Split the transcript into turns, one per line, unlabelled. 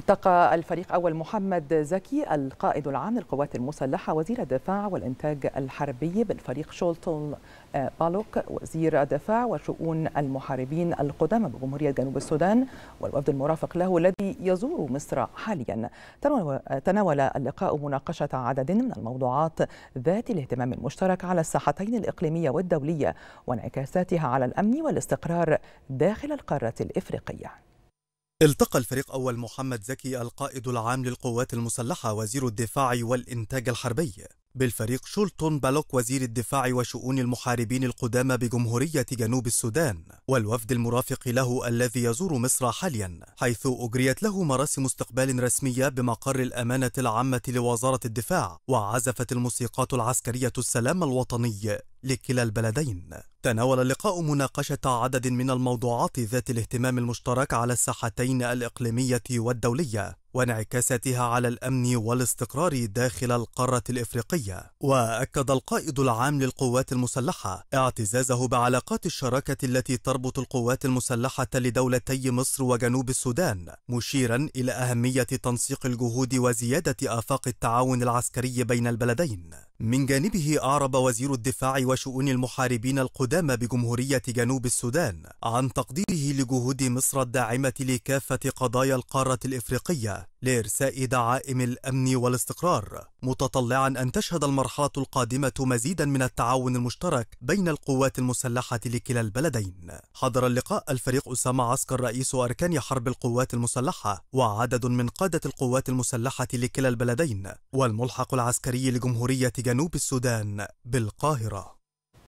التقى الفريق أول محمد زكي القائد العام للقوات المسلحة وزير الدفاع والإنتاج الحربي بالفريق شولتون آه، بالوك وزير الدفاع وشؤون المحاربين القدامى بجمهورية جنوب السودان والوفد المرافق له الذي يزور مصر حاليا تناول اللقاء مناقشة عدد من الموضوعات ذات الاهتمام المشترك على الساحتين الإقليمية والدولية وانعكاساتها على الأمن والاستقرار داخل القارة الإفريقية
التقى الفريق أول محمد زكي القائد العام للقوات المسلحة وزير الدفاع والإنتاج الحربي بالفريق شولتون بالوك وزير الدفاع وشؤون المحاربين القدامى بجمهورية جنوب السودان والوفد المرافق له الذي يزور مصر حاليا حيث أجريت له مراسم استقبال رسمية بمقر الأمانة العامة لوزارة الدفاع وعزفت الموسيقات العسكرية السلام الوطني لكلا البلدين تناول اللقاء مناقشة عدد من الموضوعات ذات الاهتمام المشترك على الساحتين الإقليمية والدولية وانعكاساتها على الأمن والاستقرار داخل القارة الإفريقية وأكد القائد العام للقوات المسلحة اعتزازه بعلاقات الشراكة التي تربط القوات المسلحة لدولتي مصر وجنوب السودان مشيرا إلى أهمية تنسيق الجهود وزيادة آفاق التعاون العسكري بين البلدين من جانبه أعرب وزير الدفاع وشؤون المحاربين القدامى بجمهورية جنوب السودان عن تقديره لجهود مصر الداعمة لكافة قضايا القارة الإفريقية لإرساء دعائم الأمن والاستقرار متطلعا أن تشهد المرحلة القادمة مزيدا من التعاون المشترك بين القوات المسلحة لكلا البلدين حضر اللقاء الفريق أسامة عسكر رئيس أركان حرب القوات المسلحة وعدد من قادة القوات المسلحة لكلا البلدين والملحق العسكري لجمهورية جنوب السودان بالقاهرة